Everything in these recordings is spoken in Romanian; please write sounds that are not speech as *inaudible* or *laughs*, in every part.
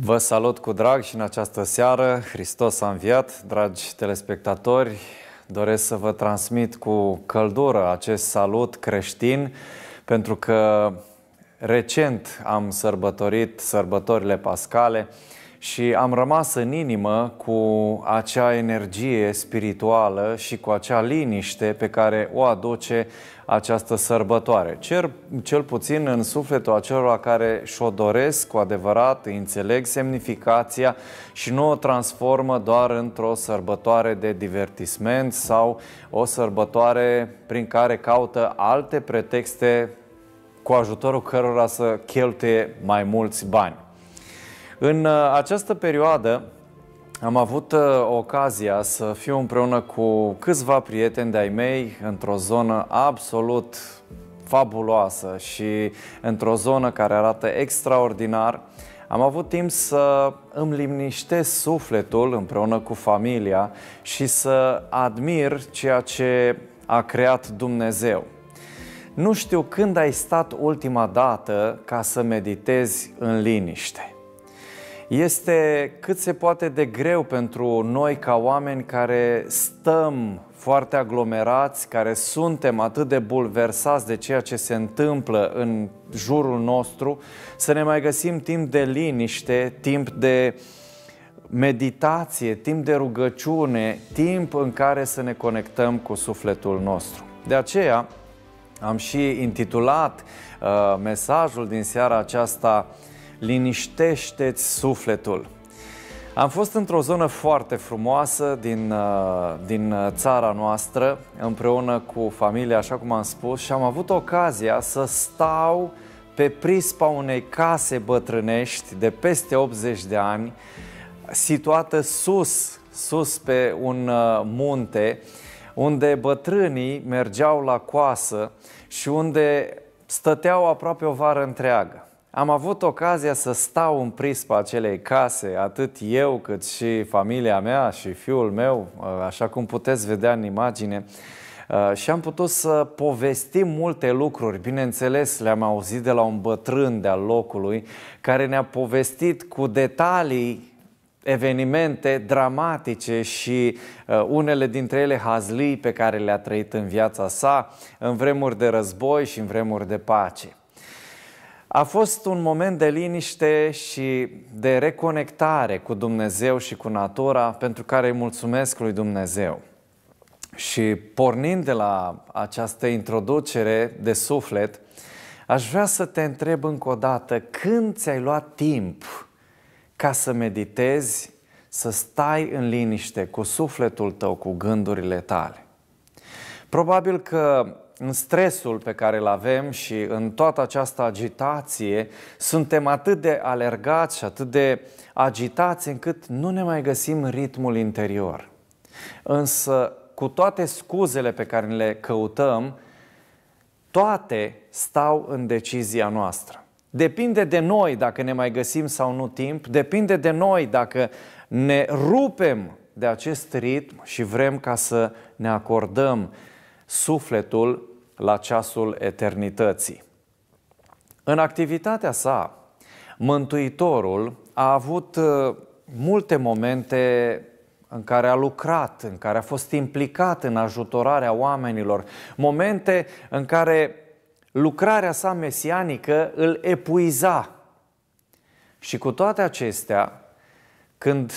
Vă salut cu drag și în această seară Hristos a înviat, dragi telespectatori. Doresc să vă transmit cu căldură acest salut creștin pentru că recent am sărbătorit sărbătorile pascale și am rămas în inimă cu acea energie spirituală și cu acea liniște pe care o aduce această sărbătoare. Cer, cel puțin în sufletul acelor care și-o doresc cu adevărat, înțeleg semnificația și nu o transformă doar într-o sărbătoare de divertisment sau o sărbătoare prin care caută alte pretexte cu ajutorul cărora să cheltuie mai mulți bani. În uh, această perioadă am avut uh, ocazia să fiu împreună cu câțiva prieteni de-ai mei într-o zonă absolut fabuloasă și într-o zonă care arată extraordinar. Am avut timp să îmi liniștesc sufletul împreună cu familia și să admir ceea ce a creat Dumnezeu. Nu știu când ai stat ultima dată ca să meditezi în liniște. Este cât se poate de greu pentru noi ca oameni care stăm foarte aglomerați, care suntem atât de bulversați de ceea ce se întâmplă în jurul nostru, să ne mai găsim timp de liniște, timp de meditație, timp de rugăciune, timp în care să ne conectăm cu sufletul nostru. De aceea am și intitulat uh, mesajul din seara aceasta uh, liniștește-ți sufletul. Am fost într-o zonă foarte frumoasă din, uh, din uh, țara noastră, împreună cu familia, așa cum am spus, și am avut ocazia să stau pe prispa unei case bătrânești de peste 80 de ani, situată sus, sus pe un uh, munte, unde bătrânii mergeau la coasă și unde stăteau aproape o vară întreagă. Am avut ocazia să stau în prispa acelei case, atât eu cât și familia mea și fiul meu, uh, așa cum puteți vedea în imagine. Uh, și am putut să povestim multe lucruri, bineînțeles le-am auzit de la un bătrân de-al locului, care ne-a povestit cu detalii evenimente dramatice și uh, unele dintre ele hazlii pe care le-a trăit în viața sa, în vremuri de război și în vremuri de pace. A fost un moment de liniște și de reconectare cu Dumnezeu și cu natura, pentru care îi mulțumesc lui Dumnezeu. Și pornind de la această introducere de suflet, aș vrea să te întreb încă o dată când ți-ai luat timp ca să meditezi, să stai în liniște cu sufletul tău, cu gândurile tale. Probabil că în stresul pe care îl avem și în toată această agitație, suntem atât de alergați și atât de agitați încât nu ne mai găsim ritmul interior. Însă, cu toate scuzele pe care le căutăm, toate stau în decizia noastră. Depinde de noi dacă ne mai găsim sau nu timp, depinde de noi dacă ne rupem de acest ritm și vrem ca să ne acordăm sufletul la ceasul eternității. În activitatea sa, Mântuitorul a avut uh, multe momente în care a lucrat, în care a fost implicat în ajutorarea oamenilor, momente în care lucrarea sa mesianică îl epuiza. Și cu toate acestea, când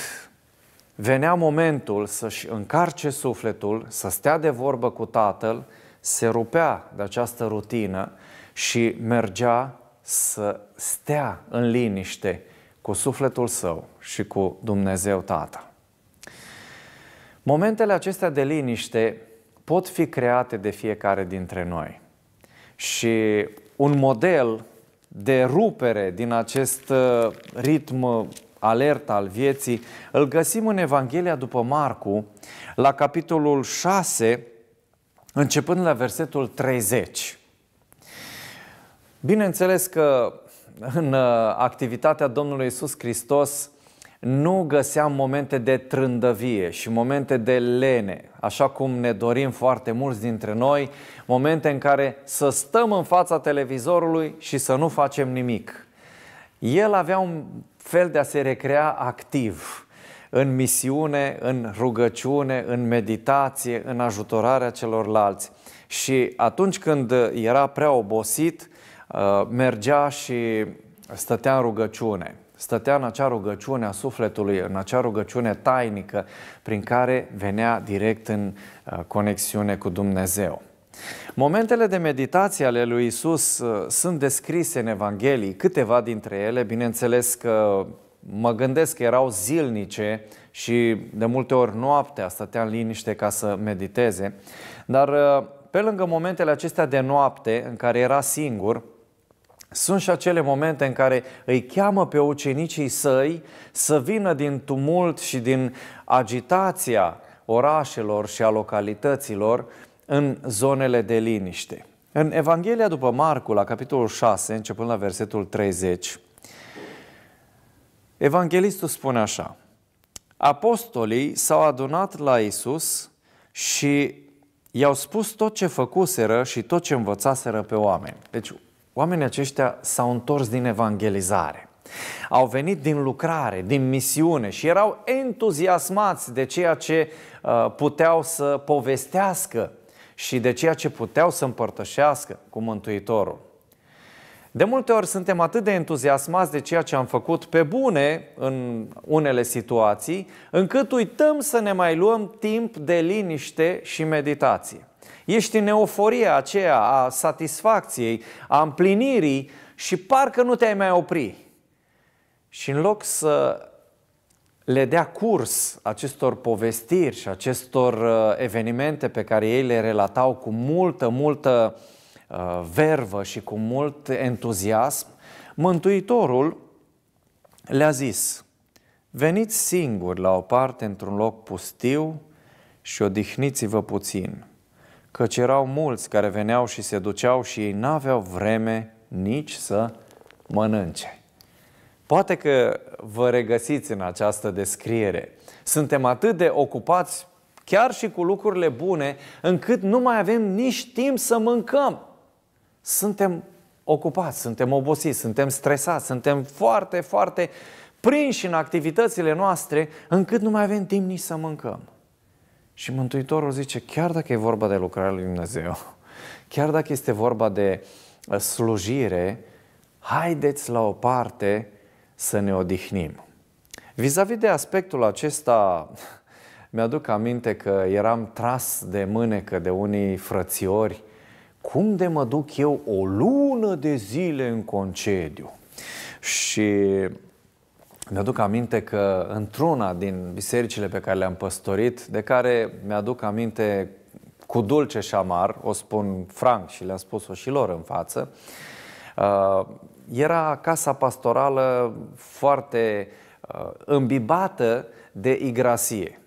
venea momentul să-și încarce sufletul, să stea de vorbă cu tatăl, se rupea de această rutină și mergea să stea în liniște cu sufletul său și cu Dumnezeu Tatăl. Momentele acestea de liniște pot fi create de fiecare dintre noi. Și un model de rupere din acest uh, ritm alert al vieții, îl găsim în Evanghelia după Marcu, la capitolul 6, începând la versetul 30. Bineînțeles că în uh, activitatea Domnului Isus Hristos nu găseam momente de trândăvie și momente de lene, așa cum ne dorim foarte mulți dintre noi, momente în care să stăm în fața televizorului și să nu facem nimic. El avea un fel de a se recrea activ în misiune, în rugăciune, în meditație, în ajutorarea celorlalți. Și atunci când era prea obosit, uh, mergea și stătea în rugăciune. Stătea în acea rugăciune a sufletului, în acea rugăciune tainică, prin care venea direct în uh, conexiune cu Dumnezeu. Momentele de meditație ale lui Isus uh, sunt descrise în Evanghelii, câteva dintre ele, bineînțeles că mă gândesc că erau zilnice și de multe ori noaptea stătea în liniște ca să mediteze, dar uh, pe lângă momentele acestea de noapte în care era singur, sunt și acele momente în care îi cheamă pe ucenicii săi să vină din tumult și din agitația orașelor și a localităților în zonele de liniște. În Evanghelia după Marcu, la capitolul 6, începând la versetul 30, evanghelistul spune așa, Apostolii s-au adunat la Isus și i-au spus tot ce făcuseră și tot ce învățaseră pe oameni. Deci oamenii aceștia s-au întors din evangelizare. Au venit din lucrare, din misiune și erau entuziasmați de ceea ce uh, puteau să povestească și de ceea ce puteau să împărtășească cu Mântuitorul. De multe ori suntem atât de entuziasmați de ceea ce am făcut pe bune în unele situații, încât uităm să ne mai luăm timp de liniște și meditație. Ești în euforia aceea a satisfacției, a împlinirii și parcă nu te-ai mai opri. Și în loc să le dea curs acestor povestiri și acestor uh, evenimente pe care ei le relatau cu multă, multă uh, vervă și cu mult entuziasm, Mântuitorul le-a zis, veniți singuri la o parte într-un loc pustiu și odihniți-vă puțin, căci erau mulți care veneau și se duceau și ei n-aveau vreme nici să mănânce. Poate că vă regăsiți în această descriere. Suntem atât de ocupați chiar și cu lucrurile bune, încât nu mai avem nici timp să mâncăm. Suntem ocupați, suntem obosiți, suntem stresați, suntem foarte, foarte prinși în activitățile noastre, încât nu mai avem timp nici să mâncăm. Și Mântuitorul zice, chiar dacă e vorba de lucrarea lui Dumnezeu, *laughs* chiar dacă este vorba de uh, slujire, haideți la o parte să ne odihnim. Vis-a-vis -vis de aspectul acesta, *laughs* mi-aduc aminte că eram tras de mânecă de unii frățiori. Cum de mă duc eu o lună de zile în concediu? Și mi-aduc aminte că într-una din bisericile pe care le-am păstorit, de care mi-aduc aminte cu dulce și amar, o spun franc și le-am spus-o și lor în față, uh, era casa pastorală foarte uh, îmbibată de igrasie.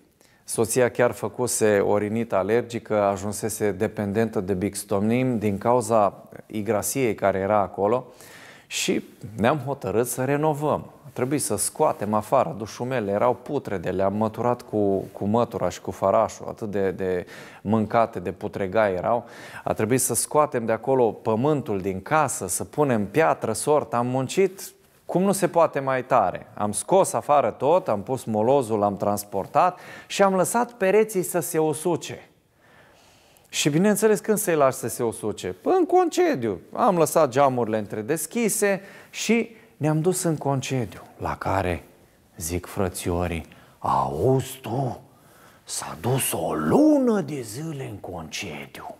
Soția chiar făcuse o rinită alergică, ajunsese dependentă de bixtomnim din cauza igrasiei care era acolo și ne-am hotărât să renovăm trebuit să scoatem afară dușumele, erau putrede, le-am măturat cu, cu mătura și cu farașul, atât de, de mâncate, de putregai erau. A trebuit să scoatem de acolo pământul din casă, să punem piatră, sort, am muncit cum nu se poate mai tare. Am scos afară tot, am pus molozul, am transportat și am lăsat pereții să se usuce. Și bineînțeles, când să-i lași să se usuce? În concediu. Am lăsat geamurile între deschise și ne-am dus în concediu, la care, zic frățiorii, auzi tu, s-a dus o lună de zile în concediu.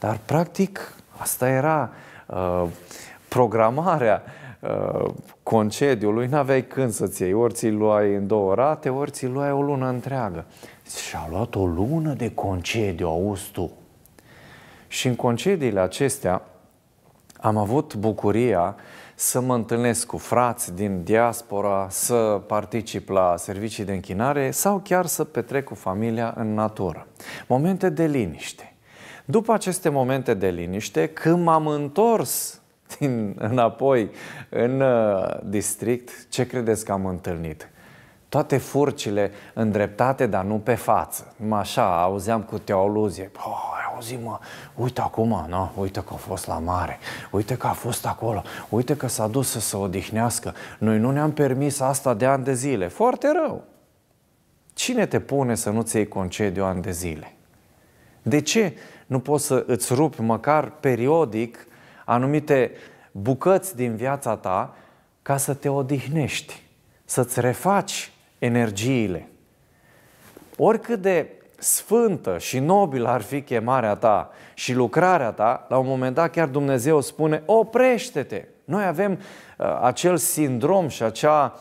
Dar, practic, asta era uh, programarea uh, concediului. N-aveai când să-ți iei. Ori ți luai în două rate, ori ți luai o lună întreagă. Și-a luat o lună de concediu, auzi tu. Și în concediile acestea am avut bucuria uh, să mă întâlnesc cu frați din diaspora, să particip la servicii de închinare sau chiar să petrec cu familia în natură. Momente de liniște. După aceste momente de liniște, când m-am întors din, înapoi în uh, district, ce credeți că am întâlnit? toate furcile îndreptate, dar nu pe față. Numai așa, auzeam cu teoluzie. Oh, auzi mă, uite acum, no, uite că a fost la mare, uite că a fost acolo, uite că s-a dus să se odihnească. Noi nu ne-am permis asta de ani de zile. Foarte rău. Cine te pune să nu-ți iei concediu ani de zile? De ce nu poți să îți rupi măcar periodic anumite bucăți din viața ta ca să te odihnești, să-ți refaci energiile. Oricât de sfântă și nobilă ar fi chemarea ta și lucrarea ta, la un moment dat chiar Dumnezeu spune, oprește-te. Noi avem uh, acel sindrom și acea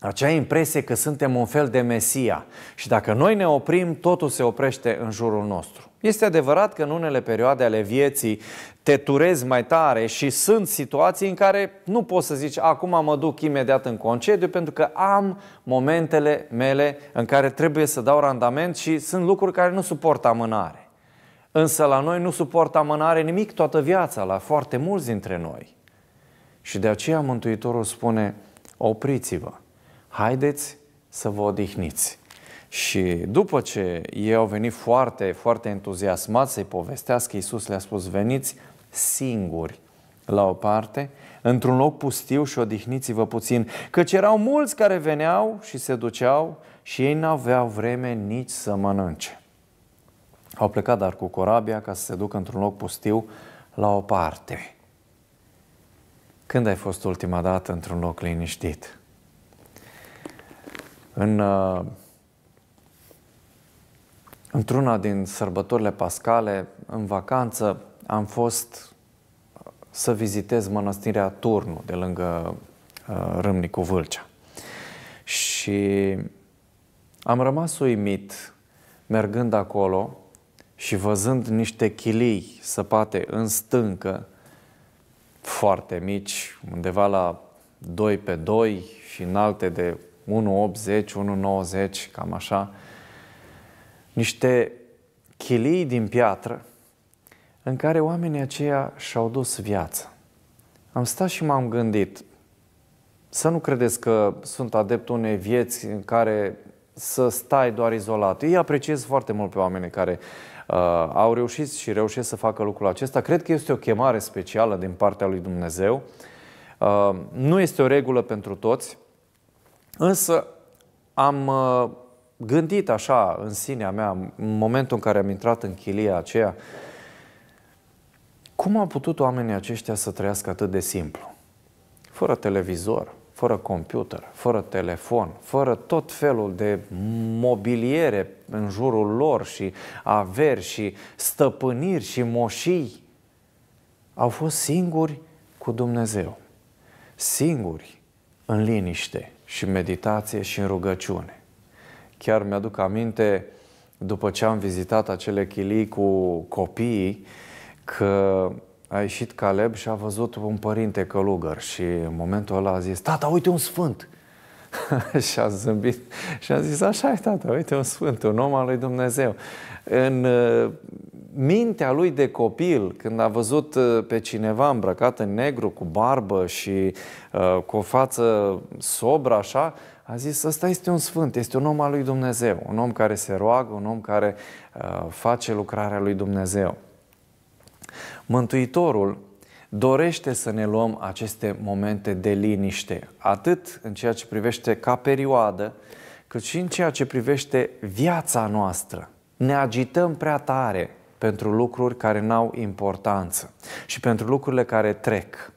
acea impresie că suntem un fel de Mesia și dacă noi ne oprim, totul se oprește în jurul nostru. Este adevărat că în unele perioade ale vieții te turezi mai tare și sunt situații în care nu poți să zici acum mă duc imediat în concediu pentru că am momentele mele în care trebuie să dau randament și sunt lucruri care nu suport amânare. Însă la noi nu suport amânare nimic toată viața, la foarte mulți dintre noi. Și de aceea Mântuitorul spune, opriți-vă, haideți să vă odihniți. Și după ce ei au venit foarte, foarte entuziasmați să-i povestească, Iisus le-a spus, veniți singuri la o parte, într-un loc pustiu și odihniți-vă puțin, căci erau mulți care veneau și se duceau și ei n-aveau vreme nici să mănânce. Au plecat dar cu corabia ca să se ducă într-un loc pustiu la o parte. Când ai fost ultima dată într-un loc liniștit? În uh, Într-una din sărbătorile pascale, în vacanță, am fost uh, să vizitez mănăstirea Turnu, de lângă uh, Râmnicu Vâlcea. Și am rămas uimit mergând acolo și văzând niște chilii săpate în stâncă, foarte mici, undeva la 2 pe 2 și înalte de 1,80, 1,90, cam așa, niște chilii din piatră în care oamenii aceia și-au dus viața. Am stat și m-am gândit să nu credeți că sunt adept unei vieți în care să stai doar izolat. Ei apreciez foarte mult pe oamenii care uh, au reușit și reușesc să facă lucrul acesta. Cred că este o chemare specială din partea lui Dumnezeu. Uh, nu este o regulă pentru toți, însă am uh, gândit așa în sinea mea, în momentul în care am intrat în chilia aceea, cum au putut oamenii aceștia să trăiască atât de simplu? Fără televizor, fără computer, fără telefon, fără tot felul de mobiliere în jurul lor și averi și stăpâniri și moșii. Au fost singuri cu Dumnezeu, singuri în liniște și meditație și în rugăciune. Chiar mi-aduc aminte, după ce am vizitat acele chilii cu copiii, că a ieșit Caleb și a văzut un părinte călugăr și în momentul ăla a zis, tata, uite un sfânt! *laughs* și a zâmbit și a zis, așa e tata, uite un sfânt, un om al lui Dumnezeu. În uh, mintea lui de copil, când a văzut uh, pe cineva îmbrăcat în negru, cu barbă și uh, cu o față sobră așa, a zis, ăsta este un sfânt, este un om al lui Dumnezeu, un om care se roagă, un om care uh, face lucrarea lui Dumnezeu. Mântuitorul dorește să ne luăm aceste momente de liniște, atât în ceea ce privește ca perioadă, cât și în ceea ce privește viața noastră. Ne agităm prea tare pentru lucruri care n-au importanță și pentru lucrurile care trec.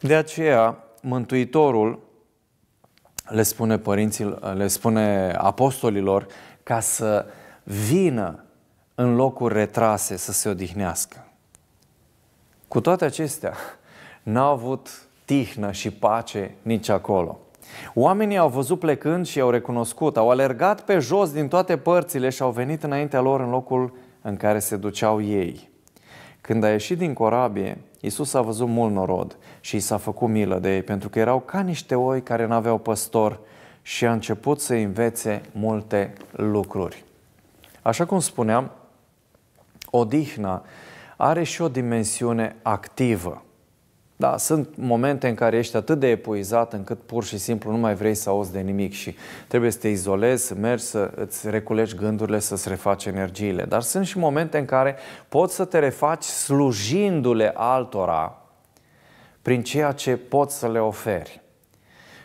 De aceea, Mântuitorul le spune, părinților, le spune apostolilor ca să vină în locuri retrase să se odihnească. Cu toate acestea, n-au avut tihnă și pace nici acolo. Oamenii au văzut plecând și au recunoscut, au alergat pe jos din toate părțile și au venit înaintea lor în locul în care se duceau ei. Când a ieșit din corabie, Isus a văzut mult norod și i s-a făcut milă de ei, pentru că erau ca niște oi care n-aveau păstor și a început să învețe multe lucruri. Așa cum spuneam, odihna are și o dimensiune activă. Da, sunt momente în care ești atât de epuizat încât pur și simplu nu mai vrei să auzi de nimic și trebuie să te izolezi, să mergi, să îți reculegi gândurile, să-ți refaci energiile. Dar sunt și momente în care poți să te refaci slujindu-le altora, prin ceea ce poți să le oferi.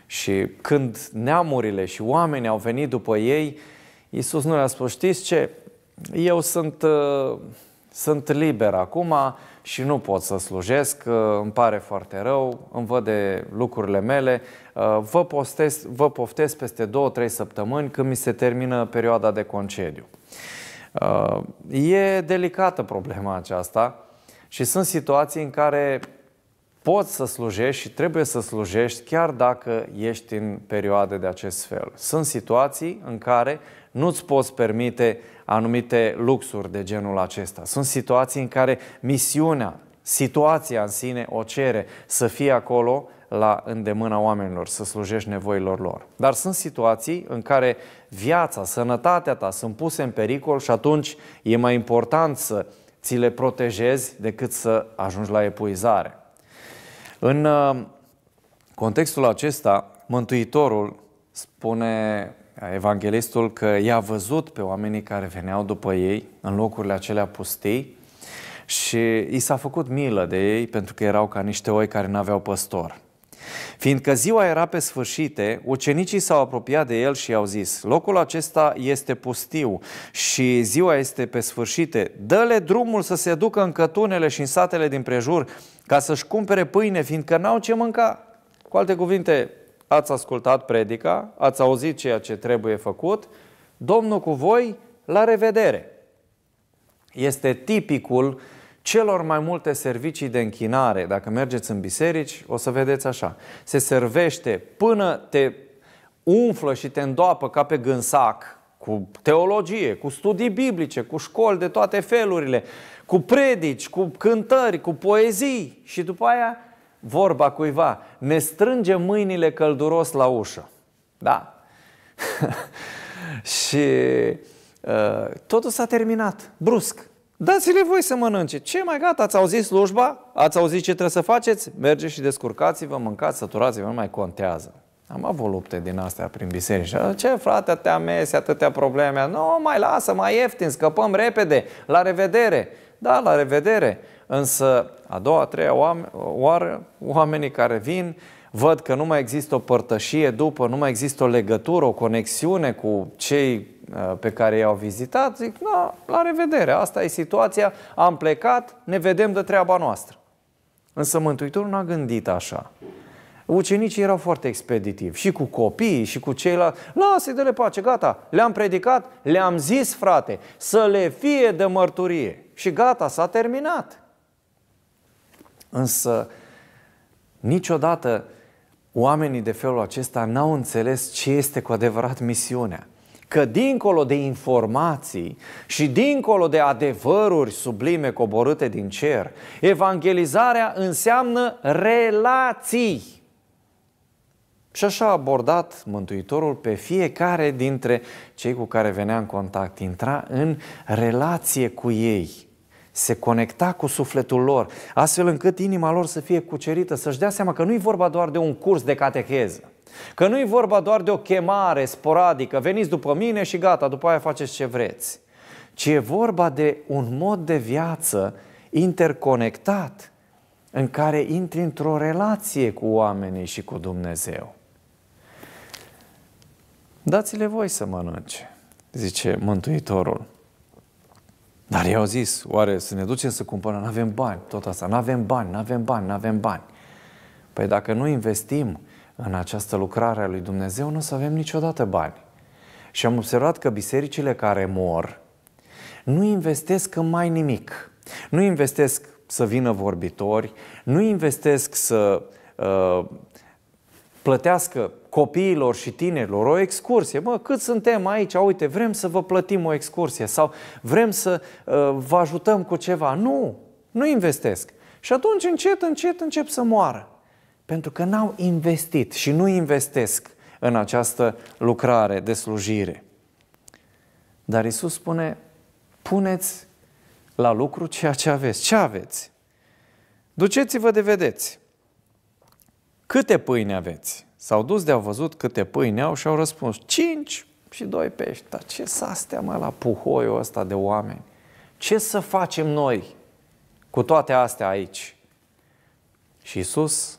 Și când neamurile și oamenii au venit după ei, Iisus nu le-a spus, știți ce, eu sunt, uh, sunt liber acum și nu pot să slujesc, uh, îmi pare foarte rău, îmi văd de lucrurile mele, uh, vă, postez, vă poftesc peste două-trei săptămâni când mi se termină perioada de concediu. E delicată problema aceasta și sunt situații în care poți să slujești și trebuie să slujești chiar dacă ești în perioade de acest fel. Sunt situații în care nu-ți poți permite anumite luxuri de genul acesta. Sunt situații în care misiunea, situația în sine o cere să fie acolo la îndemâna oamenilor, să slujești nevoilor lor. Dar sunt situații în care viața, sănătatea ta sunt puse în pericol și atunci e mai important să ți le protejezi decât să ajungi la epuizare. În uh, contextul acesta, Mântuitorul spune uh, evanghelistul că i-a văzut pe oamenii care veneau după ei în locurile acelea pustii și i s-a făcut milă de ei pentru că erau ca niște oi care nu aveau păstor. Fiindcă ziua era pe sfârșite, ucenicii s-au apropiat de el și au zis, locul acesta este pustiu și ziua este pe sfârșite, dă-le drumul să se ducă în cătunele și în satele din prejur ca să-și cumpere pâine, fiindcă n-au ce mânca. Cu alte cuvinte, ați ascultat predica, ați auzit ceea ce trebuie făcut, Domnul cu voi, la revedere! Este tipicul uh, celor mai multe servicii de închinare. Dacă mergeți în biserici, o să vedeți așa. Se servește până te umflă și te îndoapă ca pe gânsac cu teologie, cu studii biblice, cu școli de toate felurile, cu predici, cu cântări, cu poezii și după aia vorba cuiva, ne strânge mâinile călduros la ușă. Da? *laughs* și uh, totul s-a terminat, brusc. Dați-le voi să mănânce. Ce mai gata? Ați auzit slujba? Ați auzit ce trebuie să faceți? Mergeți și descurcați-vă, mâncați, săturați-vă, nu mai contează. Am avut lupte din astea prin biserică. Ce frate, atâtea mese, atâtea probleme. Nu, mai lasă, mai ieftin, scăpăm repede. La revedere. Da, la revedere. Însă, a doua, a treia oameni, oară, oamenii care vin văd că nu mai există o părtășie după, nu mai există o legătură, o conexiune cu cei uh, pe care i-au vizitat, zic, na, la revedere, asta e situația, am plecat, ne vedem de treaba noastră. Însă Mântuitorul nu a gândit așa. Ucenicii erau foarte expeditivi și cu copiii și cu ceilalți. Lasă-i de le pace, gata, le-am predicat, le-am zis, frate, să le fie de mărturie. Și gata, s-a terminat. Însă, niciodată Oamenii de felul acesta n-au înțeles ce este cu adevărat misiunea. Că dincolo de informații și dincolo de adevăruri sublime coborâte din cer, evangelizarea înseamnă relații. Și așa a abordat Mântuitorul pe fiecare dintre cei cu care venea în contact. Intra în relație cu ei se conecta cu sufletul lor, astfel încât inima lor să fie cucerită, să-și dea seama că nu-i vorba doar de un curs de catecheză, că nu-i vorba doar de o chemare sporadică, veniți după mine și gata, după aia faceți ce vreți, ci e vorba de un mod de viață interconectat, în care intri într-o relație cu oamenii și cu Dumnezeu. Dați-le voi să mănânce, zice Mântuitorul. Dar eu au zis, oare să ne ducem să cumpărăm, nu avem bani, tot asta, nu avem bani, nu avem bani, nu avem bani. Păi dacă nu investim în această lucrare a lui Dumnezeu, nu o să avem niciodată bani. Și am observat că bisericile care mor nu investesc în mai nimic. Nu investesc să vină vorbitori, nu investesc să uh, plătească copiilor și tinerilor o excursie. Mă, cât suntem aici? Uite, vrem să vă plătim o excursie sau vrem să uh, vă ajutăm cu ceva. Nu, nu investesc. Și atunci încet, încet încep să moară. Pentru că n-au investit și nu investesc în această lucrare de slujire. Dar Isus spune, puneți la lucru ceea ce aveți. Ce aveți? Duceți-vă de vedeți. Câte pâini aveți? S-au dus de au văzut câte pâini au și au răspuns, cinci și doi pești. Dar ce să astea mă la puhoiul ăsta de oameni? Ce să facem noi cu toate astea aici? Și Isus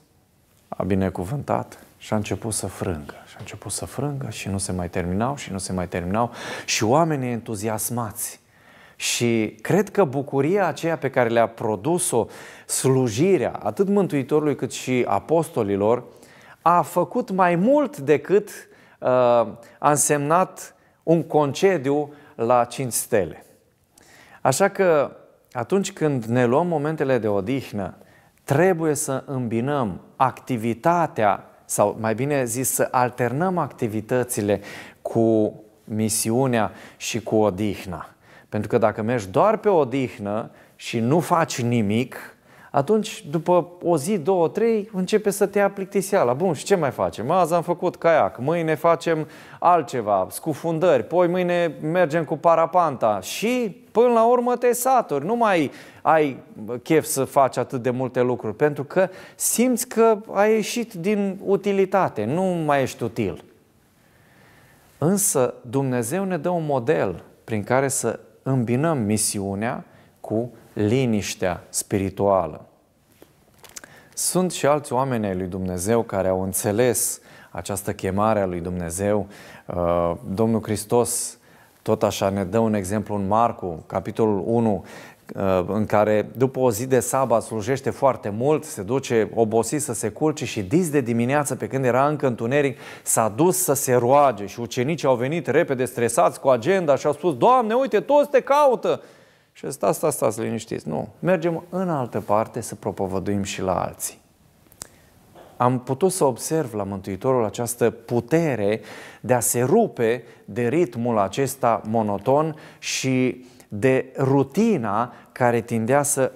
a binecuvântat și a început să frângă. Și a început să frângă și nu se mai terminau și nu se mai terminau. Și oamenii entuziasmați și cred că bucuria aceea pe care le-a produs-o slujirea atât Mântuitorului cât și apostolilor a făcut mai mult decât uh, a însemnat un concediu la 5 stele. Așa că atunci când ne luăm momentele de odihnă, trebuie să îmbinăm activitatea, sau mai bine zis, să alternăm activitățile cu misiunea și cu odihna. Pentru că dacă mergi doar pe odihnă și nu faci nimic, atunci după o zi, două, trei, începe să te ia plictiseala. Bun, și ce mai facem? Azi am făcut caiac, mâine facem altceva, scufundări, poi mâine mergem cu parapanta și până la urmă te saturi. Nu mai ai chef să faci atât de multe lucruri, pentru că simți că ai ieșit din utilitate, nu mai ești util. Însă Dumnezeu ne dă un model prin care să îmbinăm misiunea cu liniștea spirituală. Sunt și alți oameni ai lui Dumnezeu care au înțeles această chemare a lui Dumnezeu. Uh, Domnul Hristos tot așa ne dă un exemplu în Marcu, capitolul 1, uh, în care după o zi de sabat slujește foarte mult, se duce obosit să se culce și dis de dimineață pe când era încă întuneric s-a dus să se roage și ucenicii au venit repede stresați cu agenda și au spus Doamne uite toți te caută și stați, stați, stați liniștiți. Nu. Mergem în altă parte să propovăduim și la alții. Am putut să observ la Mântuitorul această putere de a se rupe de ritmul acesta monoton și de rutina care tindea să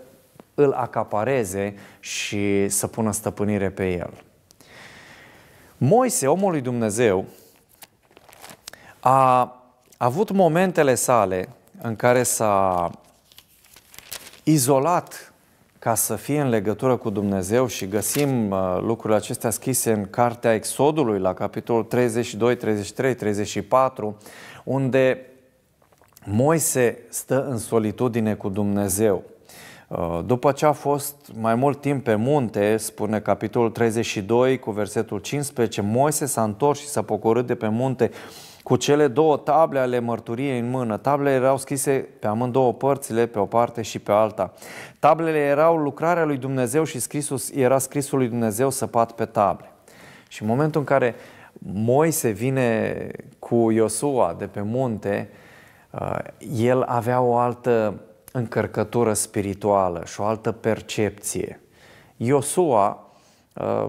îl acapareze și să pună stăpânire pe el. Moise, omul lui Dumnezeu, a avut momentele sale în care s-a izolat ca să fie în legătură cu Dumnezeu și găsim uh, lucrurile acestea scrise în cartea Exodului la capitolul 32, 33, 34, unde Moise stă în solitudine cu Dumnezeu. Uh, după ce a fost mai mult timp pe munte, spune capitolul 32 cu versetul 15, Moise s-a întors și s-a pocorât de pe munte cu cele două table ale mărturiei în mână. Tablele erau scrise pe amândouă părțile, pe o parte și pe alta. Tablele erau lucrarea lui Dumnezeu și scrisul, era scrisul lui Dumnezeu săpat pe table. Și în momentul în care Moise vine cu Iosua de pe munte, uh, el avea o altă încărcătură spirituală și o altă percepție. Iosua uh,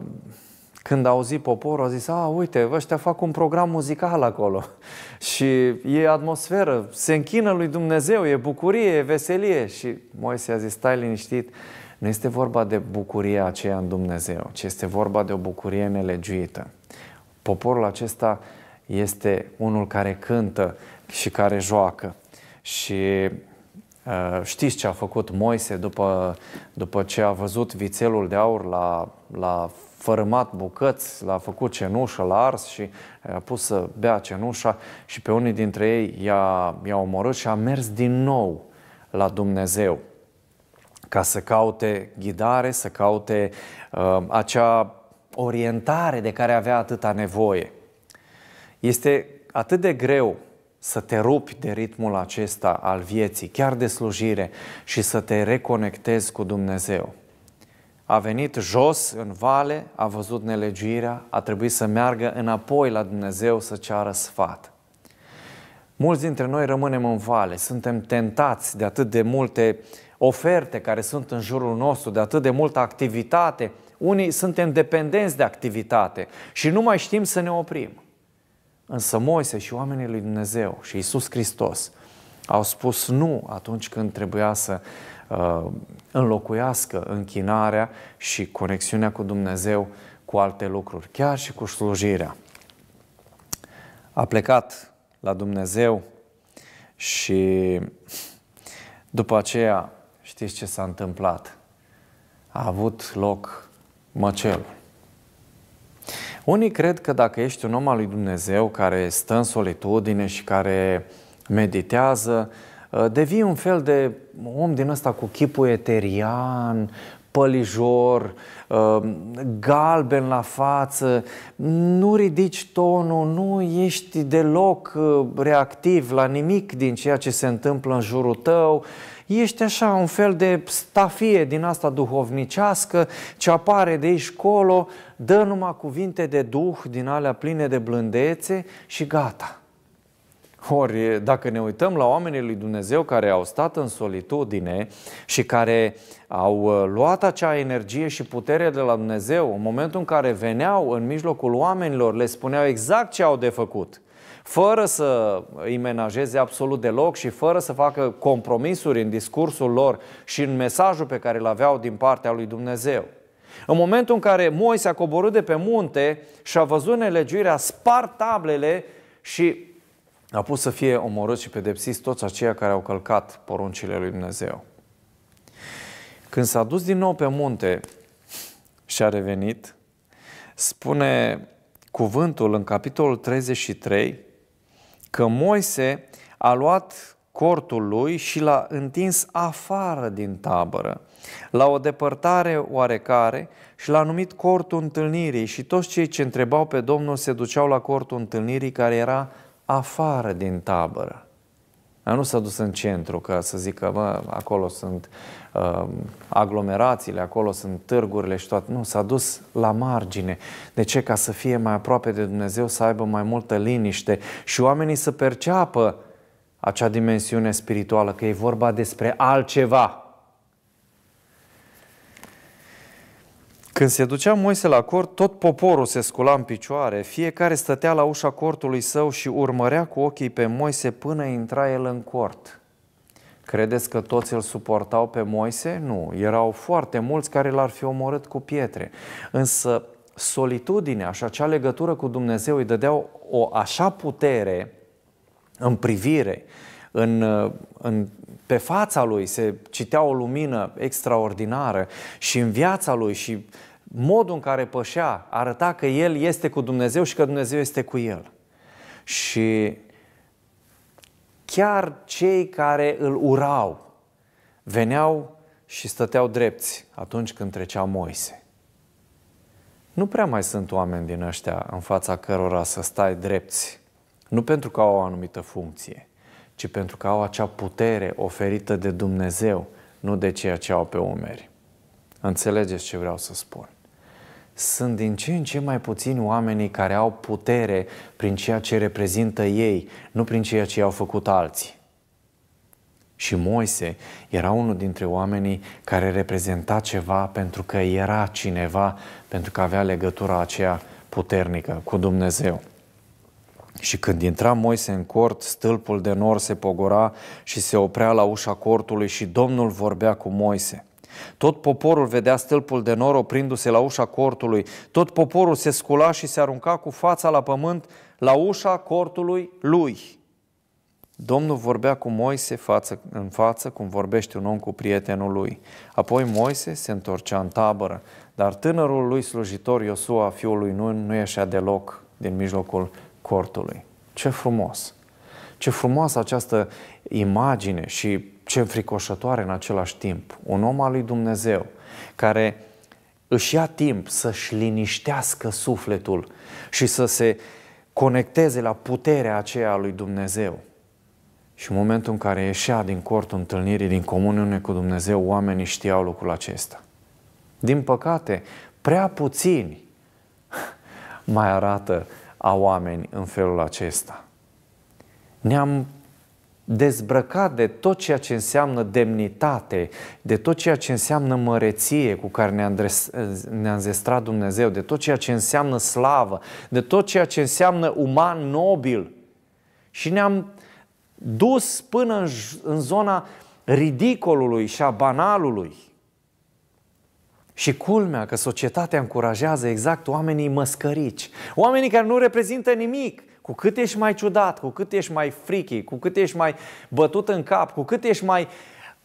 când a auzit poporul, a zis, a, uite, ăștia fac un program muzical acolo *laughs* și e atmosferă, se închină lui Dumnezeu, e bucurie, e veselie. Și Moise a zis, stai liniștit, nu este vorba de bucurie aceea în Dumnezeu, ci este vorba de o bucurie nelegiuită. Poporul acesta este unul care cântă și care joacă. Și Uh, știți ce a făcut Moise după, după ce a văzut vițelul de aur la, la fărâmat bucăți, l-a făcut cenușă, l-a ars și a pus să bea cenușa și pe unii dintre ei i-a, i-a omorât și a mers din nou la Dumnezeu ca să caute ghidare, să caute uh, acea orientare de care avea atâta nevoie. Este atât de greu să te rupi de ritmul acesta al vieții, chiar de slujire, și să te reconectezi cu Dumnezeu. A venit jos în vale, a văzut nelegiuirea, a trebuit să meargă înapoi la Dumnezeu să ceară sfat. Mulți dintre noi rămânem în vale, suntem tentați de atât de multe oferte care sunt în jurul nostru, de atât de multă activitate. Unii suntem dependenți de activitate și nu mai știm să ne oprim. Însă Moise și oamenii lui Dumnezeu și Isus Hristos au spus nu atunci când trebuia să uh, înlocuiască închinarea și conexiunea cu Dumnezeu cu alte lucruri, chiar și cu slujirea. A plecat la Dumnezeu și după aceea știți ce s-a întâmplat? A avut loc măcelul. Unii cred că dacă ești un om al lui Dumnezeu care stă în solitudine și care meditează, uh, devii un fel de om din ăsta cu chipul eterian, pălijor, uh, galben la față, nu ridici tonul, nu ești deloc uh, reactiv la nimic din ceea ce se întâmplă în jurul tău, ești așa un fel de stafie din asta duhovnicească, ce apare de aici colo, dă numai cuvinte de duh din alea pline de blândețe și gata. Ori, dacă ne uităm la oamenii lui Dumnezeu care au stat în solitudine și care au uh, luat acea energie și putere de la Dumnezeu, în momentul în care veneau în mijlocul oamenilor, le spuneau exact ce au de făcut – fără să îi menajeze absolut deloc și fără să facă compromisuri în discursul lor și în mesajul pe care îl aveau din partea lui Dumnezeu. În momentul în care Moise a coborât de pe munte și a văzut nelegiuirea, spart tablele și a pus să fie omorâți și pedepsiți toți aceia care au călcat poruncile lui Dumnezeu. Când s-a dus din nou pe munte și a revenit, spune cuvântul în capitolul 33, că Moise a luat cortul lui și l-a întins afară din tabără, la o depărtare oarecare și l-a numit cortul întâlnirii și toți cei ce întrebau pe Domnul se duceau la cortul întâlnirii care era afară din tabără. Dar nu s-a dus în centru, ca să zică, mă, acolo sunt uh, aglomerațiile, acolo sunt târgurile și toate. Nu, s-a dus la margine. De ce? Ca să fie mai aproape de Dumnezeu, să aibă mai multă liniște și oamenii să perceapă acea dimensiune spirituală, că e vorba despre altceva Când se ducea Moise la cort, tot poporul se scula în picioare, fiecare stătea la ușa cortului său și urmărea cu ochii pe Moise până intra el în cort. Credeți că toți îl suportau pe Moise? Nu, erau foarte mulți care l-ar fi omorât cu pietre. Însă solitudinea și acea legătură cu Dumnezeu îi dădeau o așa putere în privire, în, în pe fața lui se citea o lumină extraordinară și în viața lui și modul în care pășea arăta că el este cu Dumnezeu și că Dumnezeu este cu el. Și chiar cei care îl urau veneau și stăteau drepți atunci când trecea Moise. Nu prea mai sunt oameni din ăștia în fața cărora să stai drepți, nu pentru că au o anumită funcție, ci pentru că au acea putere oferită de Dumnezeu, nu de ceea ce au pe umeri. Înțelegeți ce vreau să spun. Sunt din ce în ce mai puțini oamenii care au putere prin ceea ce reprezintă ei, nu prin ceea ce au făcut alții. Și Moise era unul dintre oamenii care reprezenta ceva pentru că era cineva, pentru că avea legătura aceea puternică cu Dumnezeu. Și când intra Moise în cort, stâlpul de nor se pogora și se oprea la ușa cortului și Domnul vorbea cu Moise. Tot poporul vedea stâlpul de nor oprindu-se la ușa cortului, tot poporul se scula și se arunca cu fața la pământ la ușa cortului lui. Domnul vorbea cu Moise față în față, cum vorbește un om cu prietenul lui. Apoi Moise se întorcea în tabără, dar tânărul lui slujitor Iosua, fiul lui Nun, nu ieșea deloc din mijlocul cortului. Ce frumos! Ce frumoasă această imagine și ce înfricoșătoare în același timp. Un om al lui Dumnezeu care își ia timp să-și liniștească sufletul și să se conecteze la puterea aceea a lui Dumnezeu. Și în momentul în care ieșea din cortul întâlnirii, din comuniune cu Dumnezeu, oamenii știau lucrul acesta. Din păcate, prea puțini *laughs* mai arată a oameni în felul acesta. Ne-am dezbrăcat de tot ceea ce înseamnă demnitate, de tot ceea ce înseamnă măreție cu care ne-a, îndres, ne-a înzestrat Dumnezeu, de tot ceea ce înseamnă slavă, de tot ceea ce înseamnă uman nobil. Și ne-am dus până în, în zona ridicolului și a banalului. Și culmea că societatea încurajează exact oamenii măscărici, oamenii care nu reprezintă nimic. Cu cât ești mai ciudat, cu cât ești mai friki, cu cât ești mai bătut în cap, cu cât ești mai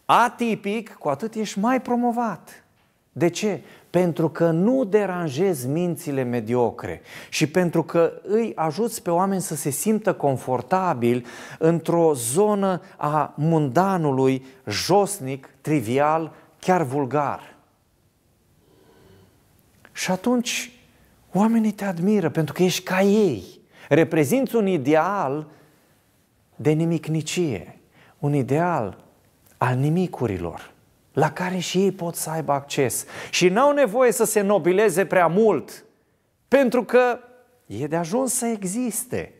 atipic, cu atât ești mai promovat. De ce? Pentru că nu deranjezi mințile mediocre și pentru că îi ajuți pe oameni să se simtă confortabil într-o zonă a mundanului josnic, trivial, chiar vulgar. Și atunci oamenii te admiră pentru că ești ca ei. Reprezinți un ideal de nimicnicie, un ideal al nimicurilor, la care și ei pot să aibă acces. Și n-au nevoie să se nobileze prea mult, pentru că e de ajuns să existe.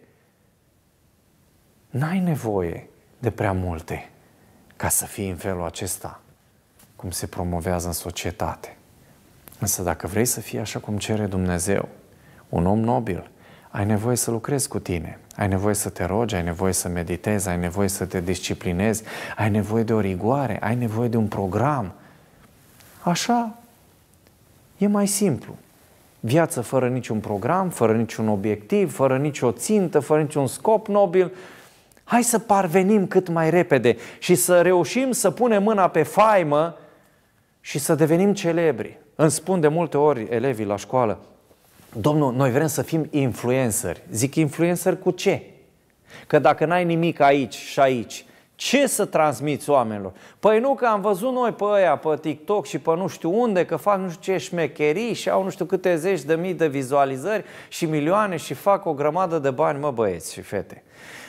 N-ai nevoie de prea multe ca să fii în felul acesta, cum se promovează în societate. Însă dacă vrei să fii așa cum cere Dumnezeu, un om nobil, ai nevoie să lucrezi cu tine, ai nevoie să te rogi, ai nevoie să meditezi, ai nevoie să te disciplinezi, ai nevoie de o rigoare, ai nevoie de un program. Așa e mai simplu. Viață fără niciun program, fără niciun obiectiv, fără nicio țintă, fără niciun scop nobil. Hai să parvenim cât mai repede și să reușim să punem mâna pe faimă și să devenim celebri. Îmi spun de multe ori elevii la școală, domnul, noi vrem să fim influenceri. Zic influencer cu ce? Că dacă n-ai nimic aici și aici, ce să transmiți oamenilor? Păi nu că am văzut noi pe aia, pe TikTok și pe nu știu unde, că fac nu știu ce șmecherii și au nu știu câte zeci de mii de vizualizări și milioane și fac o grămadă de bani, mă băieți și fete.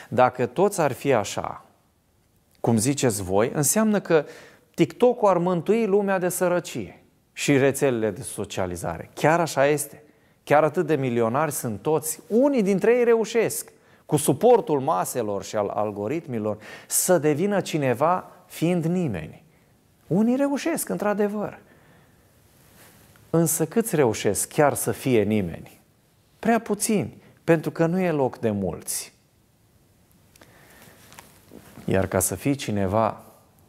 Dacă toți ar fi așa, cum ziceți voi, înseamnă că TikTok-ul ar mântui lumea de sărăcie și rețelele de socializare. Chiar așa este. Chiar atât de milionari sunt toți. Unii dintre ei reușesc, cu suportul maselor și al algoritmilor, să devină cineva fiind nimeni. Unii reușesc, într-adevăr. Însă câți reușesc chiar să fie nimeni? Prea puțini, pentru că nu e loc de mulți. Iar ca să fii cineva,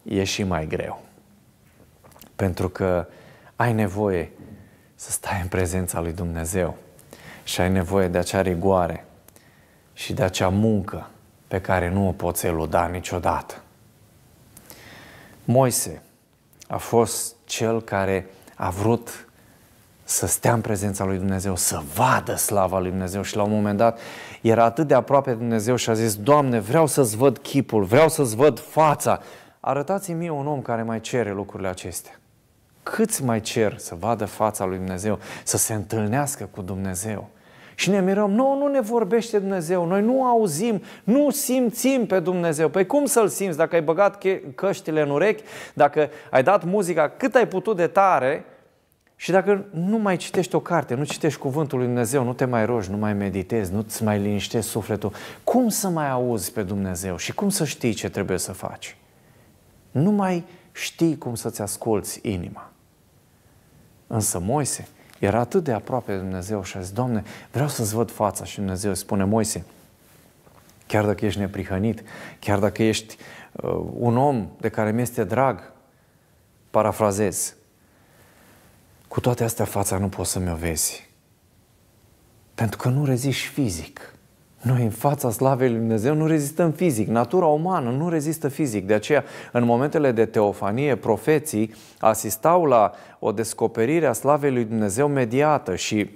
e și mai greu. Pentru că ai nevoie să stai în prezența lui Dumnezeu și ai nevoie de acea rigoare și de acea muncă pe care nu o poți eluda niciodată. Moise a fost cel care a vrut să stea în prezența lui Dumnezeu, să vadă slava lui Dumnezeu și la un moment dat era atât de aproape de Dumnezeu și a zis, Doamne, vreau să-ți văd chipul, vreau să-ți văd fața, arătați-mi un om care mai cere lucrurile acestea. Câți mai cer să vadă fața lui Dumnezeu, să se întâlnească cu Dumnezeu? Și ne mirăm, nu, nu ne vorbește Dumnezeu, noi nu auzim, nu simțim pe Dumnezeu. Păi cum să-L simți dacă ai băgat căștile în urechi, dacă ai dat muzica cât ai putut de tare și dacă nu mai citești o carte, nu citești cuvântul lui Dumnezeu, nu te mai rogi, nu mai meditezi, nu-ți mai liniștești sufletul, cum să mai auzi pe Dumnezeu și cum să știi ce trebuie să faci? Nu mai știi cum să-ți asculți inima. Însă Moise era atât de aproape de Dumnezeu și a zis, Doamne, vreau să-ți văd fața. Și Dumnezeu îi spune, Moise, chiar dacă ești neprihănit, chiar dacă ești uh, un om de care mi-este drag, parafrazez, cu toate astea fața nu poți să-mi o vezi. Pentru că nu reziști fizic. Noi în fața slavei lui Dumnezeu nu rezistăm fizic. Natura umană nu rezistă fizic. De aceea, în momentele de teofanie, profeții asistau la o descoperire a slavei lui Dumnezeu mediată și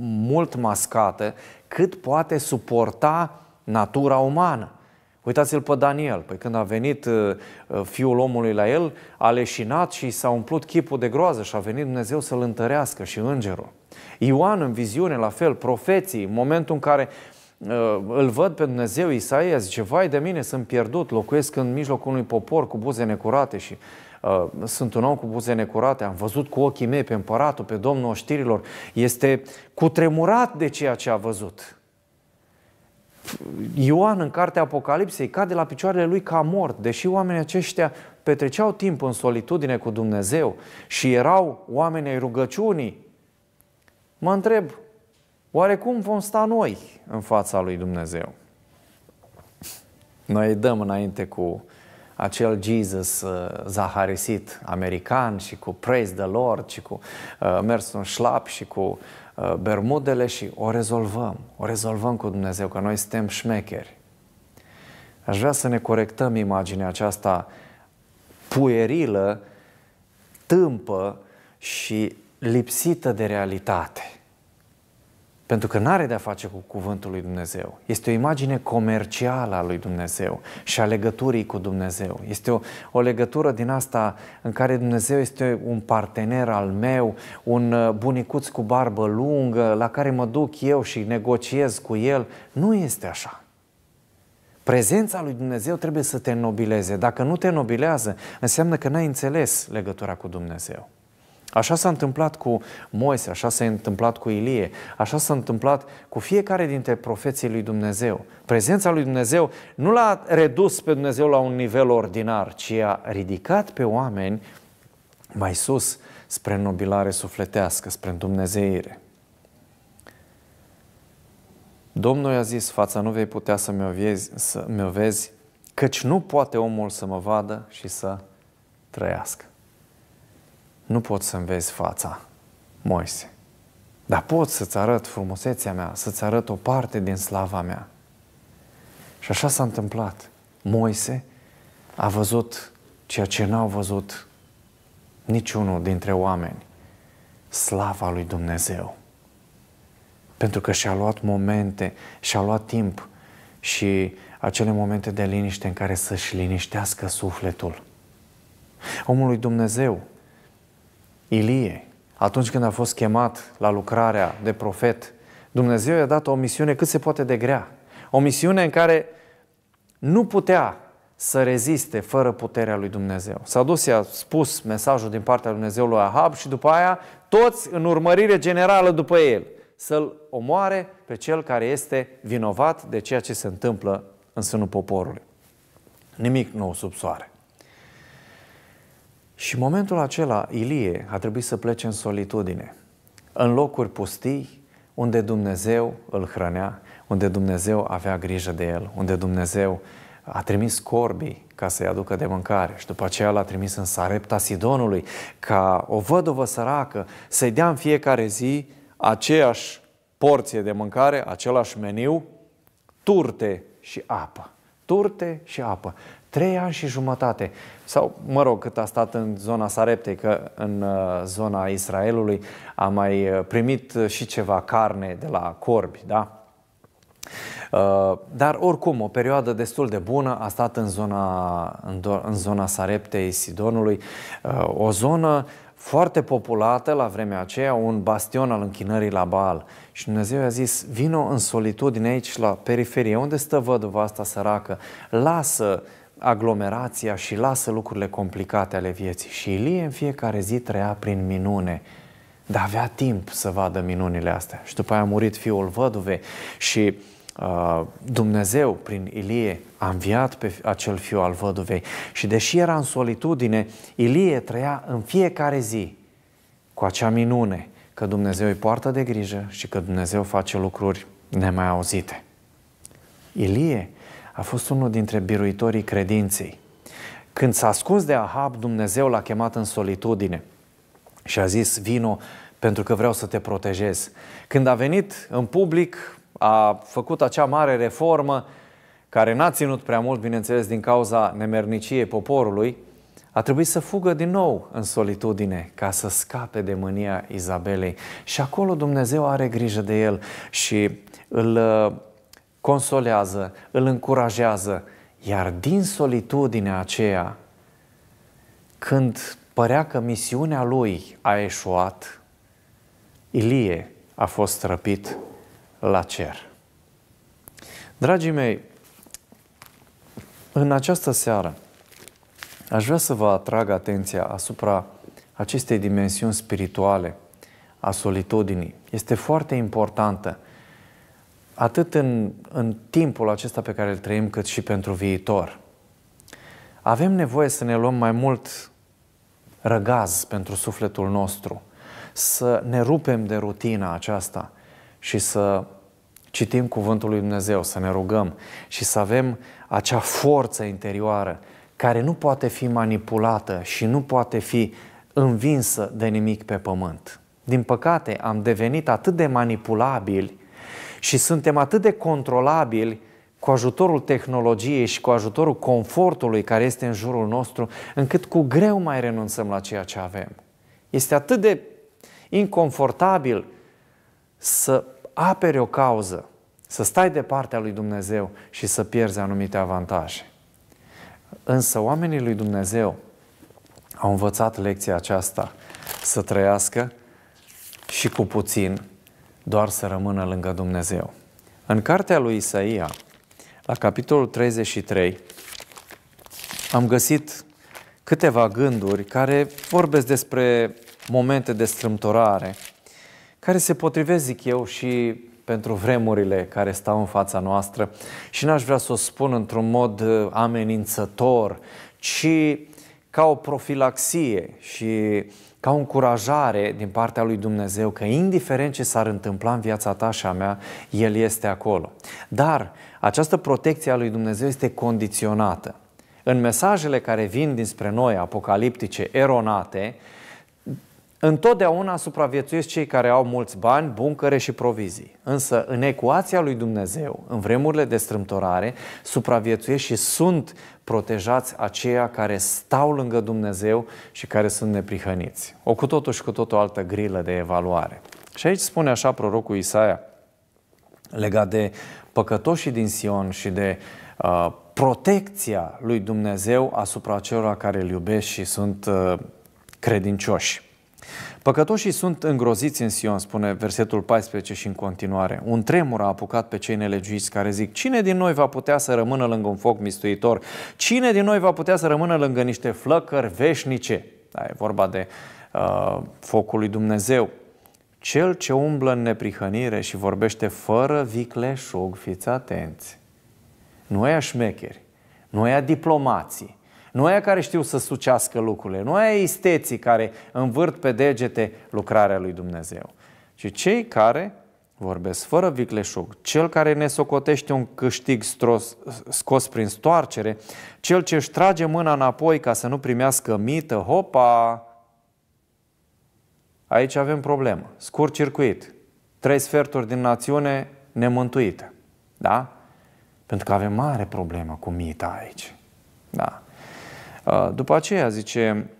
mult mascată, cât poate suporta natura umană. Uitați-l pe Daniel. Păi când a venit uh, uh, fiul omului la el, a leșinat și s-a umplut chipul de groază și a venit Dumnezeu să-l întărească și îngerul. Ioan în viziune, la fel, profeții, în momentul în care Uh, îl văd pe Dumnezeu Isaia, zice, vai de mine, sunt pierdut, locuiesc în mijlocul unui popor cu buze necurate și uh, sunt un om cu buze necurate, am văzut cu ochii mei pe împăratul, pe domnul oștirilor, este cutremurat de ceea ce a văzut. Ioan în cartea Apocalipsei cade la picioarele lui ca mort, deși oamenii aceștia petreceau timp în solitudine cu Dumnezeu și erau oameni ai rugăciunii. Mă întreb, oare cum vom sta noi? în fața lui Dumnezeu. Noi îi dăm înainte cu acel Jesus uh, zaharisit american și cu praise the Lord și cu uh, mers în șlap și cu uh, bermudele și o rezolvăm. O rezolvăm cu Dumnezeu, că noi suntem șmecheri. Aș vrea să ne corectăm imaginea aceasta puerilă, tâmpă și lipsită de realitate. Pentru că nu are de-a face cu Cuvântul lui Dumnezeu. Este o imagine comercială a lui Dumnezeu și a legăturii cu Dumnezeu. Este o, o legătură din asta în care Dumnezeu este un partener al meu, un uh, bunicuț cu barbă lungă la care mă duc eu și negociez cu el. Nu este așa. Prezența lui Dumnezeu trebuie să te nobileze. Dacă nu te nobilează, înseamnă că n-ai înțeles legătura cu Dumnezeu. Așa s-a întâmplat cu Moise, așa s-a întâmplat cu Ilie, așa s-a întâmplat cu fiecare dintre profeții lui Dumnezeu. Prezența lui Dumnezeu nu l-a redus pe Dumnezeu la un nivel ordinar, ci a ridicat pe oameni mai sus spre nobilare sufletească, spre dumnezeire. Domnul i-a zis, fața nu vei putea să mi-o vezi, să mi-o vezi, căci nu poate omul să mă vadă și să trăiască nu pot să-mi vezi fața, Moise, dar pot să-ți arăt frumusețea mea, să-ți arăt o parte din slava mea. Și așa s-a întâmplat. Moise a văzut ceea ce n-au văzut niciunul dintre oameni, slava lui Dumnezeu. Pentru că și-a luat momente, și-a luat timp și acele momente de liniște în care să-și liniștească sufletul. Omul lui Dumnezeu Ilie, atunci când a fost chemat la lucrarea de profet, Dumnezeu i-a dat o misiune cât se poate de grea. O misiune în care nu putea să reziste fără puterea lui Dumnezeu. S-a dus, i-a spus mesajul din partea lui Dumnezeu Ahab și după aia toți în urmărire generală după el să-l omoare pe cel care este vinovat de ceea ce se întâmplă în sânul poporului. Nimic nou sub soare. Și în momentul acela, Ilie a trebuit să plece în solitudine, în locuri pustii, unde Dumnezeu îl hrănea, unde Dumnezeu avea grijă de el, unde Dumnezeu a trimis corbii ca să-i aducă de mâncare și după aceea l-a trimis în Sarepta Sidonului ca o văduvă săracă să-i dea în fiecare zi aceeași porție de mâncare, același meniu, turte și apă. Turte și apă. Trei ani și jumătate sau, mă rog, cât a stat în zona Sareptei, că în uh, zona Israelului a mai uh, primit uh, și ceva carne de la corbi, da? Dar oricum, o perioadă destul de bună a stat în zona, în, do- în zona Sareptei, Sidonului, o zonă foarte populată la vremea aceea, un bastion al închinării la Baal. Și Dumnezeu a zis, vină în solitudine aici la periferie, unde stă văduva asta săracă, lasă uh, aglomerația și lasă lucrurile complicate ale vieții. Și Ilie în fiecare zi trăia prin minune, dar avea timp să vadă minunile astea. Și după aia a murit fiul văduvei și uh, Dumnezeu prin Ilie a înviat pe acel fiu al văduvei. Și deși era în solitudine, Ilie trăia în fiecare zi cu acea minune că Dumnezeu îi poartă de grijă și că Dumnezeu face lucruri nemai auzite. Ilie a fost unul dintre biruitorii credinței. Când s-a ascuns de Ahab, Dumnezeu l-a chemat în solitudine și a zis, vino pentru că vreau să te protejez. Când a venit în public, a făcut acea mare reformă, care n-a ținut prea mult, bineînțeles, din cauza nemerniciei poporului, a trebuit să fugă din nou în solitudine ca să scape de mânia Izabelei. Și acolo Dumnezeu are grijă de el și îl consolează, îl încurajează, iar din solitudinea aceea, când părea că misiunea lui a eșuat, Ilie a fost răpit la cer. Dragii mei, în această seară aș vrea să vă atrag atenția asupra acestei dimensiuni spirituale a solitudinii. Este foarte importantă atât în, în timpul acesta pe care îl trăim, cât și pentru viitor. Avem nevoie să ne luăm mai mult răgaz pentru sufletul nostru, să ne rupem de rutina aceasta și să citim Cuvântul lui Dumnezeu, să ne rugăm și să avem acea forță interioară care nu poate fi manipulată și nu poate fi învinsă de nimic pe pământ. Din păcate, am devenit atât de manipulabili și suntem atât de controlabili cu ajutorul tehnologiei și cu ajutorul confortului care este în jurul nostru, încât cu greu mai renunțăm la ceea ce avem. Este atât de inconfortabil să apere o cauză, să stai de partea lui Dumnezeu și să pierzi anumite avantaje. Însă oamenii lui Dumnezeu au învățat lecția aceasta să trăiască și cu puțin doar să rămână lângă Dumnezeu. În cartea lui Isaia, la capitolul 33, am găsit câteva gânduri care vorbesc despre momente de strâmtorare, care se potrivesc, zic eu, și pentru vremurile care stau în fața noastră și n-aș vrea să o spun într-un mod uh, amenințător, ci ca o profilaxie și ca o încurajare din partea lui Dumnezeu că indiferent ce s-ar întâmpla în viața ta și a mea, El este acolo. Dar această protecție a lui Dumnezeu este condiționată. În mesajele care vin dinspre noi, apocaliptice, eronate, Întotdeauna supraviețuiesc cei care au mulți bani, buncăre și provizii. Însă, în ecuația lui Dumnezeu, în vremurile de strâmtorare, supraviețuiesc și sunt protejați aceia care stau lângă Dumnezeu și care sunt neprihăniți. O cu totul și cu totul altă grilă de evaluare. Și aici spune așa prorocul Isaia, legat de păcătoșii din Sion și de uh, protecția lui Dumnezeu asupra celor care îl iubesc și sunt uh, credincioși. Păcătoșii sunt îngroziți în Sion, spune versetul 14 și în continuare. Un tremur a apucat pe cei nelegiuiți care zic, cine din noi va putea să rămână lângă un foc mistuitor? Cine din noi va putea să rămână lângă niște flăcări veșnice? Da, e vorba de uh, focul lui Dumnezeu. Cel ce umblă în neprihănire și vorbește fără vicleșug, fiți atenți. Nu e șmecheri, nu e diplomații, nu aia care știu să sucească lucrurile, nu aia isteții care învârt pe degete lucrarea lui Dumnezeu, ci cei care vorbesc fără vicleșug, cel care ne socotește un câștig stros, scos prin stoarcere, cel ce își trage mâna înapoi ca să nu primească mită, hopa! Aici avem problemă, scurt circuit, trei sferturi din națiune nemântuită, da? Pentru că avem mare problemă cu mita aici, da? După aceea zice,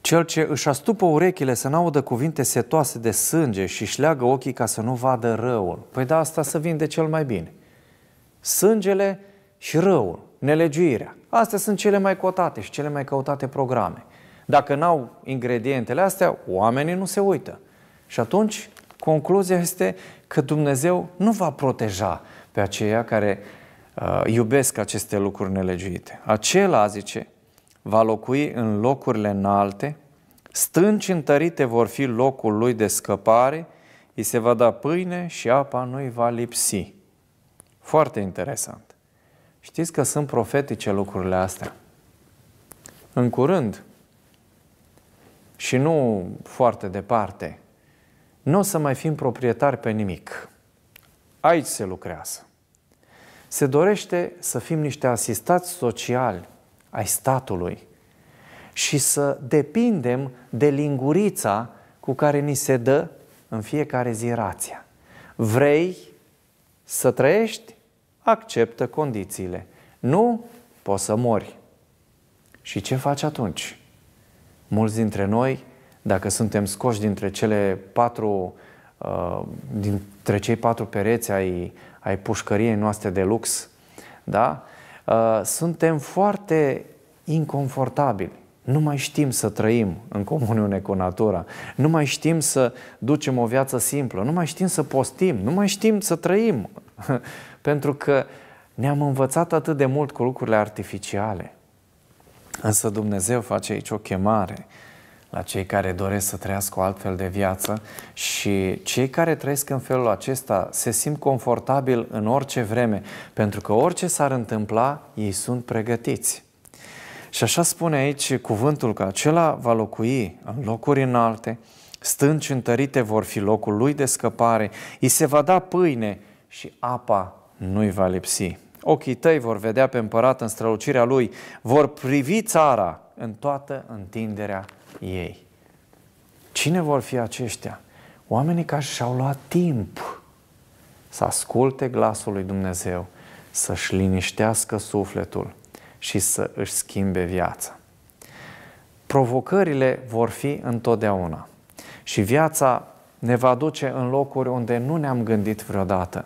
cel ce își astupă urechile să n-audă cuvinte setoase de sânge și își leagă ochii ca să nu vadă răul. Păi da, asta să vinde cel mai bine. Sângele și răul, nelegiuirea. Astea sunt cele mai cotate și cele mai căutate programe. Dacă n-au ingredientele astea, oamenii nu se uită. Și atunci, concluzia este că Dumnezeu nu va proteja pe aceia care uh, iubesc aceste lucruri nelegiuite. Acela, zice, va locui în locurile înalte, stânci întărite vor fi locul lui de scăpare, îi se va da pâine și apa nu îi va lipsi. Foarte interesant. Știți că sunt profetice lucrurile astea. În curând, și nu foarte departe, nu o să mai fim proprietari pe nimic. Aici se lucrează se dorește să fim niște asistați sociali ai statului și să depindem de lingurița cu care ni se dă în fiecare zi rația. Vrei să trăiești? Acceptă condițiile. Nu? Poți să mori. Și ce faci atunci? Mulți dintre noi, dacă suntem scoși dintre cele patru, uh, dintre cei patru pereți ai ai pușcăriei noastre de lux, da? Uh, suntem foarte inconfortabili. Nu mai știm să trăim în comuniune cu natura, nu mai știm să ducem o viață simplă, nu mai știm să postim, nu mai știm să trăim, *laughs* pentru că ne-am învățat atât de mult cu lucrurile artificiale. Însă Dumnezeu face aici o chemare la cei care doresc să trăiască o altfel de viață și cei care trăiesc în felul acesta se simt confortabil în orice vreme, pentru că orice s-ar întâmpla, ei sunt pregătiți. Și așa spune aici cuvântul că acela va locui în locuri înalte, stânci întărite vor fi locul lui de scăpare, îi se va da pâine și apa nu-i va lipsi. Ochii tăi vor vedea pe împărat în strălucirea lui, vor privi țara în toată întinderea ei. Cine vor fi aceștia? Oamenii care și-au luat timp să asculte glasul lui Dumnezeu, să-și liniștească sufletul și să își schimbe viața. Provocările vor fi întotdeauna și viața ne va duce în locuri unde nu ne-am gândit vreodată.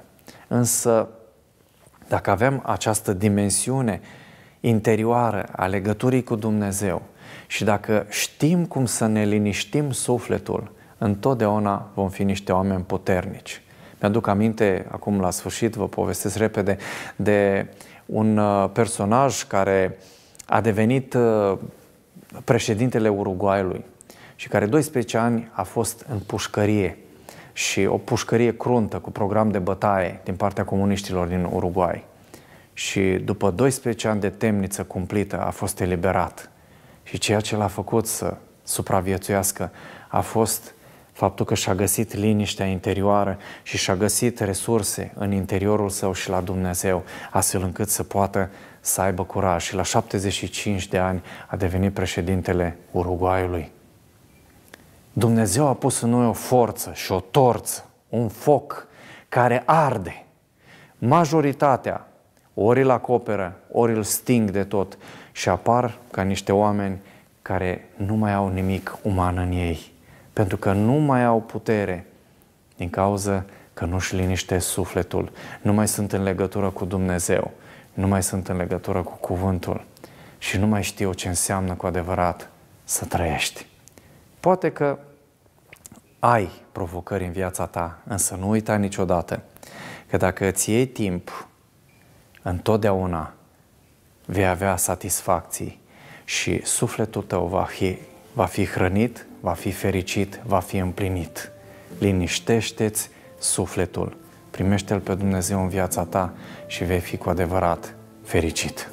Însă, dacă avem această dimensiune interioară a legăturii cu Dumnezeu, și dacă știm cum să ne liniștim sufletul, întotdeauna vom fi niște oameni puternici. Mi-aduc aminte, acum la sfârșit vă povestesc repede, de un uh, personaj care a devenit uh, președintele Uruguayului și care 12 ani a fost în pușcărie și o pușcărie cruntă cu program de bătaie din partea comuniștilor din Uruguay. Și după 12 ani de temniță cumplită a fost eliberat și ceea ce l-a făcut să supraviețuiască a fost faptul că și-a găsit liniștea interioară și și-a găsit resurse în interiorul său și la Dumnezeu, astfel încât să poată să aibă curaj. Și la 75 de ani a devenit președintele Uruguayului. Dumnezeu a pus în noi o forță și o torță, un foc care arde. Majoritatea ori îl acoperă, ori îl sting de tot și apar ca niște oameni care nu mai au nimic uman în ei, pentru că nu mai au putere din cauza că nu-și liniște sufletul, nu mai sunt în legătură cu Dumnezeu, nu mai sunt în legătură cu cuvântul și nu mai știu ce înseamnă cu adevărat să trăiești. Poate că ai provocări în viața ta, însă nu uita niciodată că dacă îți iei timp, întotdeauna vei avea satisfacții și sufletul tău va fi, va fi hrănit, va fi fericit, va fi împlinit. Liniștește-ți sufletul, primește-L pe Dumnezeu în viața ta și vei fi cu adevărat fericit.